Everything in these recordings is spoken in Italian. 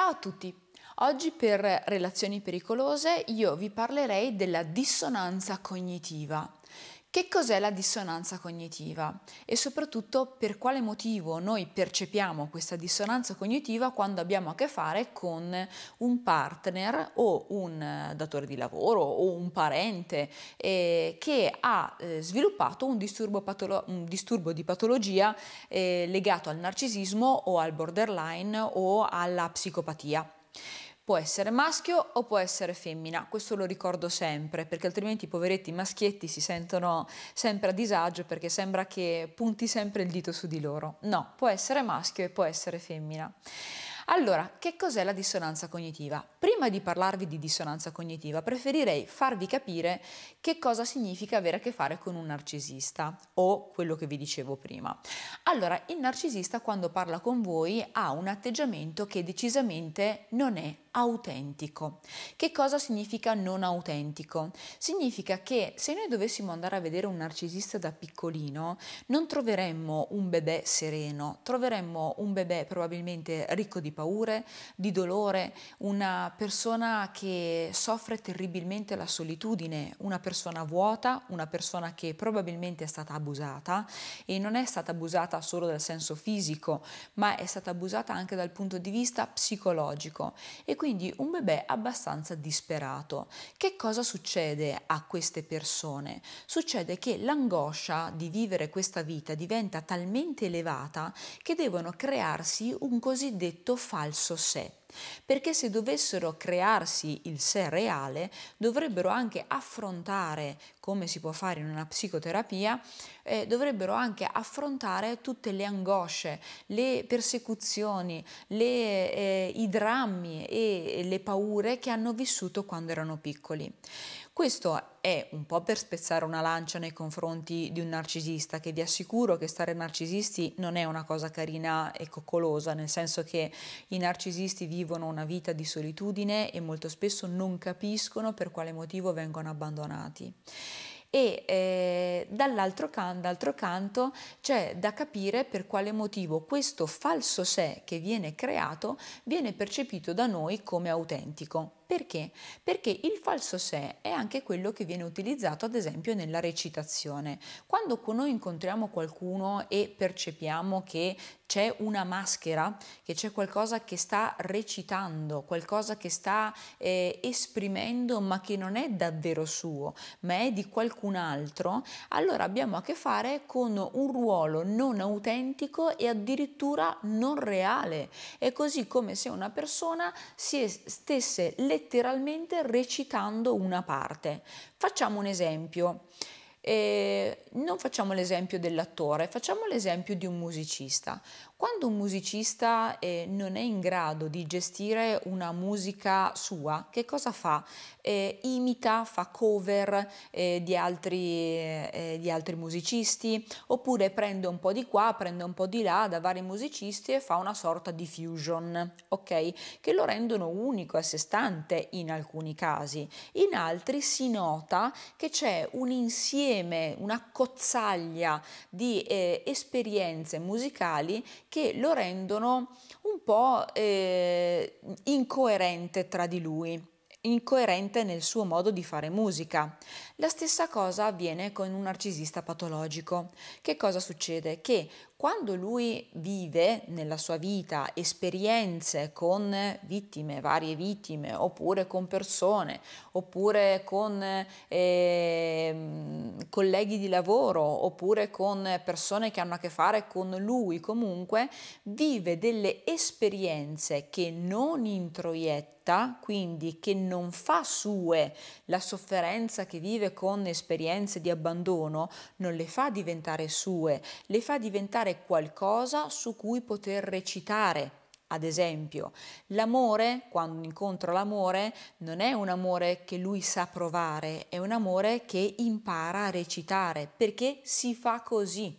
Ciao a tutti! Oggi per relazioni pericolose io vi parlerei della dissonanza cognitiva. Che cos'è la dissonanza cognitiva e soprattutto per quale motivo noi percepiamo questa dissonanza cognitiva quando abbiamo a che fare con un partner o un eh, datore di lavoro o un parente eh, che ha eh, sviluppato un disturbo, patolo- un disturbo, di patologia eh, legato al narcisismo o al borderline o alla psicopatia può essere maschio o può essere femmina, questo lo ricordo sempre perché altrimenti i poveretti maschietti si sentono sempre a disagio perché sembra che punti sempre il dito su di loro. No, può essere maschio e può essere femmina. Allora, che cos'è la dissonanza cognitiva? Prima di parlarvi di dissonanza cognitiva, preferirei farvi capire che cosa significa avere a che fare con un narcisista o quello che vi dicevo prima. Allora, il narcisista quando parla con voi ha un atteggiamento che decisamente non è autentico. Che cosa significa non autentico? Significa che se noi dovessimo andare a vedere un narcisista da piccolino, non troveremmo un bebè sereno, troveremmo un bebè probabilmente ricco di paure, di dolore, una persona che soffre terribilmente la solitudine, una persona vuota, una persona che probabilmente è stata abusata e non è stata abusata solo dal senso fisico, ma è stata abusata anche dal punto di vista psicologico e quindi quindi un bebè abbastanza disperato. Che cosa succede a queste persone? Succede che l'angoscia di vivere questa vita diventa talmente elevata che devono crearsi un cosiddetto falso sé perché se dovessero crearsi il sé reale, dovrebbero anche affrontare, come si può fare in una psicoterapia, eh, dovrebbero anche affrontare tutte le angosce, le persecuzioni, le, eh, i drammi e le paure che hanno vissuto quando erano piccoli. Questo è un po' per spezzare una lancia nei confronti di un narcisista, che vi assicuro che stare narcisisti non è una cosa carina e coccolosa, nel senso che i narcisisti vivono una vita di solitudine e molto spesso non capiscono per quale motivo vengono abbandonati e eh, dall'altro, can- d'altro canto c'è da capire per quale motivo questo falso sé che viene creato viene percepito da noi come autentico. Perché? Perché il falso sé è anche quello che viene utilizzato ad esempio nella recitazione. Quando noi incontriamo qualcuno e percepiamo che c'è una maschera, che c'è qualcosa che sta recitando, qualcosa che sta eh, esprimendo ma che non è davvero suo, ma è di qualcun altro, allora abbiamo a che fare con un ruolo non autentico e addirittura non reale. È così come se una persona si stesse leggendo letteralmente recitando una parte. Facciamo un esempio. Eh, non facciamo l'esempio dell'attore, facciamo l'esempio di un musicista. Quando un musicista eh, non è in grado di gestire una musica sua, che cosa fa? Eh, imita, fa cover eh, di, altri, eh, eh, di, altri, musicisti, oppure prende un po' di qua, prende un po' di là da vari musicisti e fa una sorta di fusion, ok? Che lo rendono unico a sé stante in alcuni casi. In altri si nota che c'è un insieme, una cottura scozzaglia di eh, esperienze musicali che lo rendono un po' eh, incoerente tra di lui incoerente nel suo modo di fare musica. La stessa cosa avviene con un narcisista patologico. Che cosa succede? Che quando lui vive nella sua vita esperienze con vittime, varie vittime, oppure con persone, oppure con eh, colleghi di lavoro, oppure con persone che hanno a che fare con lui, comunque vive delle esperienze che non introietta quindi che non fa sue la sofferenza che vive con esperienze di abbandono, non le fa diventare sue, le fa diventare trovare qualcosa su cui poter recitare. Ad esempio, l'amore, quando incontro l'amore, non è un amore che lui sa provare, è un amore che impara a recitare, perché si fa così,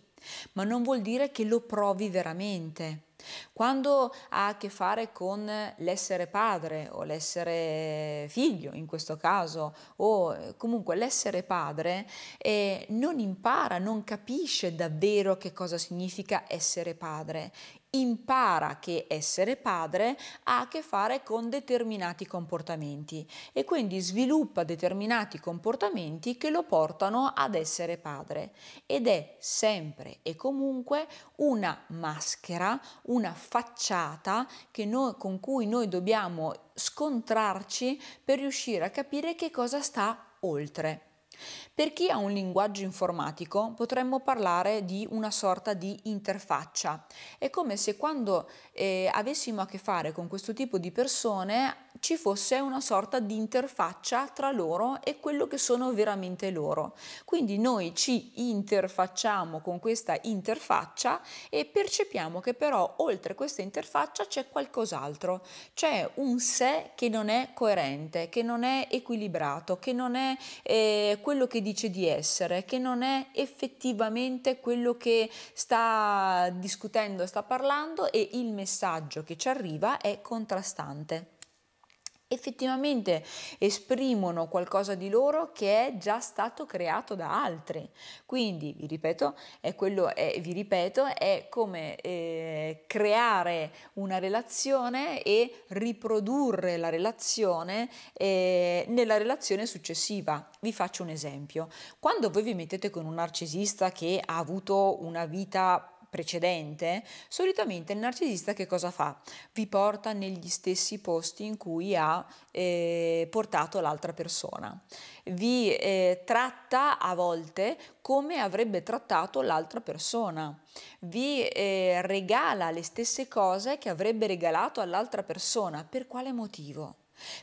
ma non vuol dire che lo provi veramente. Quando ha a che fare con l'essere padre o l'essere figlio in questo caso, o eh, comunque l'essere padre, eh, non impara, non capisce davvero che cosa significa essere padre impara che essere padre ha a che fare con determinati comportamenti e quindi sviluppa determinati comportamenti che lo portano ad essere padre ed è sempre e comunque una maschera, una facciata noi, con cui noi dobbiamo scontrarci per riuscire a capire che cosa sta oltre. Per chi ha un linguaggio informatico potremmo parlare di una sorta di interfaccia. È come se quando eh, avessimo a che fare con questo tipo di persone ci fosse una sorta di interfaccia tra loro e quello che sono veramente loro. Quindi noi ci interfacciamo con questa interfaccia e percepiamo che però oltre questa interfaccia c'è qualcos'altro, c'è un sé che non è coerente, che non è equilibrato, che non è eh, quello che dice di essere, che non è effettivamente quello che sta discutendo, sta parlando e il messaggio che ci arriva è contrastante effettivamente esprimono qualcosa di loro che è già stato creato da altri. Quindi, vi ripeto, è, quello, è, ripeto, è come eh, creare una relazione e riprodurre la relazione eh, nella relazione successiva. Vi faccio un esempio. Quando voi vi mettete con un narcisista che ha avuto una vita precedente, solitamente il narcisista che cosa fa? Vi porta negli stessi posti in cui ha eh, portato l'altra persona. Vi eh, tratta a volte come avrebbe trattato l'altra persona. Vi eh, regala le stesse cose che avrebbe regalato all'altra persona. Per quale motivo?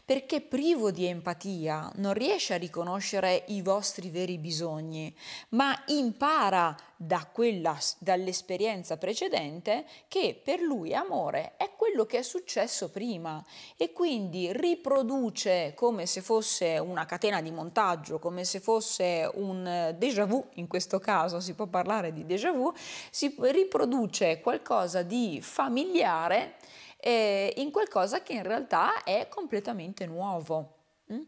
perché privo di empatia non riesce a riconoscere i vostri veri bisogni, ma impara da quella, dall'esperienza precedente che per lui amore è quello che è successo prima e quindi riproduce come se fosse una catena di montaggio, come se fosse un déjà vu, in questo caso si può parlare di déjà vu, si riproduce qualcosa di familiare eh, in qualcosa che in realtà è completamente nuovo. Mm?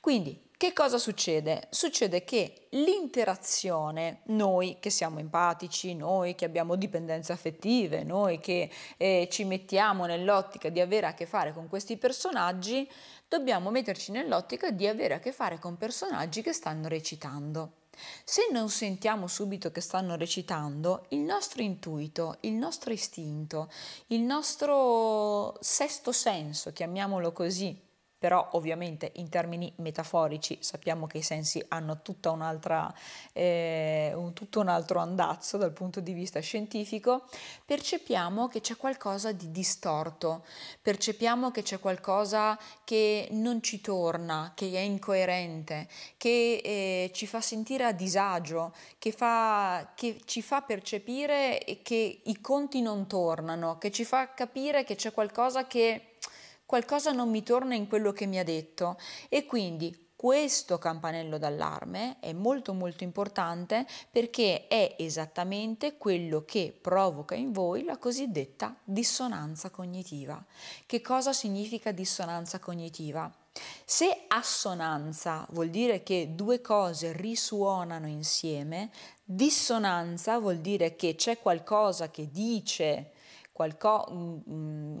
Quindi, che cosa succede? Succede che l'interazione, noi che siamo empatici, noi che abbiamo dipendenze affettive, noi che eh, ci mettiamo nell'ottica di avere a che fare con questi personaggi, dobbiamo metterci nell'ottica di avere a che fare con personaggi che stanno recitando. Se non sentiamo subito che stanno recitando, il nostro intuito, il nostro istinto, il nostro sesto senso, chiamiamolo così, però ovviamente in termini metaforici sappiamo che i sensi hanno eh, un, tutto un altro andazzo dal punto di vista scientifico, percepiamo che c'è qualcosa di distorto, percepiamo che c'è qualcosa che non ci torna, che è incoerente, che eh, ci fa sentire a disagio, che, fa, che ci fa percepire che i conti non tornano, che ci fa capire che c'è qualcosa che qualcosa non mi torna in quello che mi ha detto e quindi questo campanello d'allarme è molto molto importante perché è esattamente quello che provoca in voi la cosiddetta dissonanza cognitiva. Che cosa significa dissonanza cognitiva? Se assonanza vuol dire che due cose risuonano insieme, dissonanza vuol dire che c'è qualcosa che dice qualcosa, un,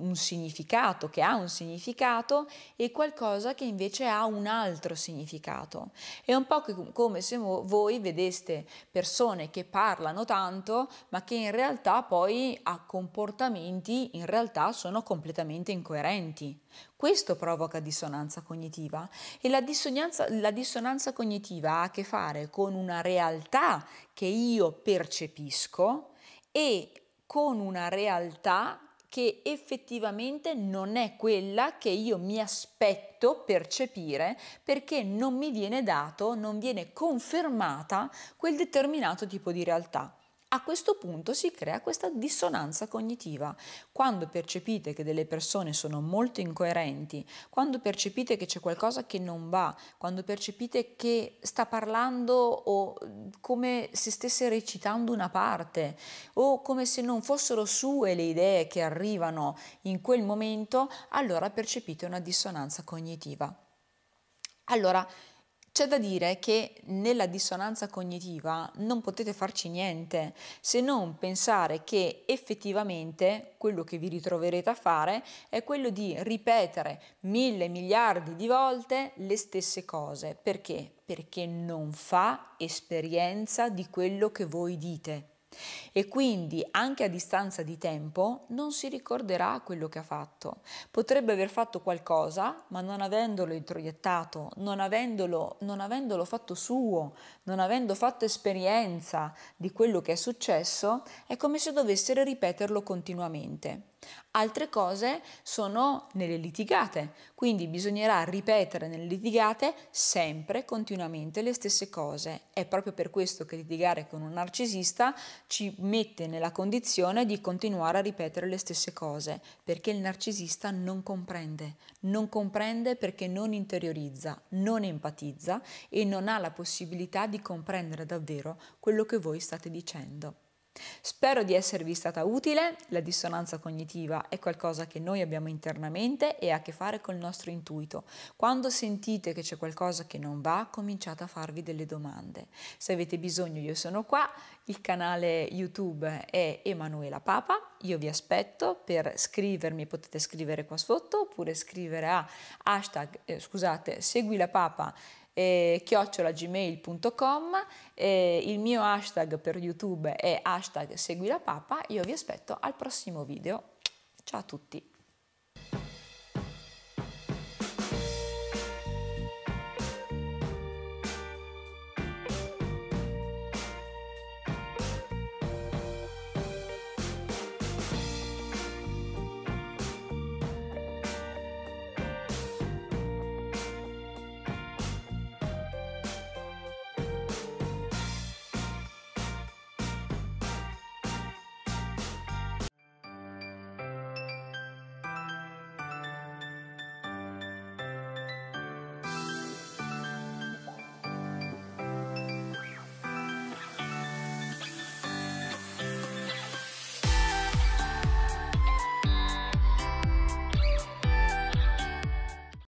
un significato che ha un significato e qualcosa che invece ha un altro significato. È un po' come se voi vedeste persone che parlano tanto ma che in realtà poi ha comportamenti, in realtà sono completamente incoerenti. Questo provoca dissonanza cognitiva e la dissonanza, la dissonanza cognitiva ha a che fare con una realtà che io percepisco e con una realtà che effettivamente non è quella che io mi aspetto percepire perché non mi viene dato, non viene confermata quel determinato tipo di realtà. A questo punto si crea questa dissonanza cognitiva. Quando percepite che delle persone sono molto incoerenti, quando percepite che c'è qualcosa che non va, quando percepite che sta parlando o come se stesse recitando una parte o come se non fossero sue le idee che arrivano in quel momento, allora percepite una dissonanza cognitiva. Allora, c'è da dire che nella dissonanza cognitiva non potete farci niente se non pensare che effettivamente quello che vi ritroverete a fare è quello di ripetere mille miliardi di volte le stesse cose. Perché? Perché non fa esperienza di quello che voi dite. E quindi, anche a distanza di tempo, non si ricorderà quello che ha fatto. Potrebbe aver fatto qualcosa, ma non avendolo introiettato, non avendolo, non avendolo fatto suo, non avendo fatto esperienza di quello che è successo, è come se dovesse ripeterlo continuamente. Altre cose sono nelle litigate, quindi bisognerà ripetere nelle litigate sempre, continuamente le stesse cose. È proprio per questo che litigare con un narcisista ci mette nella condizione di continuare a ripetere le stesse cose, perché il narcisista non comprende, non comprende perché non interiorizza, non empatizza e non ha la possibilità di comprendere davvero quello che voi state dicendo. Spero di esservi stata utile, la dissonanza cognitiva è qualcosa che noi abbiamo internamente e ha a che fare col nostro intuito. Quando sentite che c'è qualcosa che non va, cominciate a farvi delle domande. Se avete bisogno io sono qua, il canale YouTube è Emanuela Papa, io vi aspetto per scrivermi, potete scrivere qua sotto oppure scrivere a hashtag, eh, scusate, segui la Papa eh, chiocciolagmail.com, eh, il mio hashtag per YouTube è hashtag segui la papa, io vi aspetto al prossimo video. Ciao a tutti!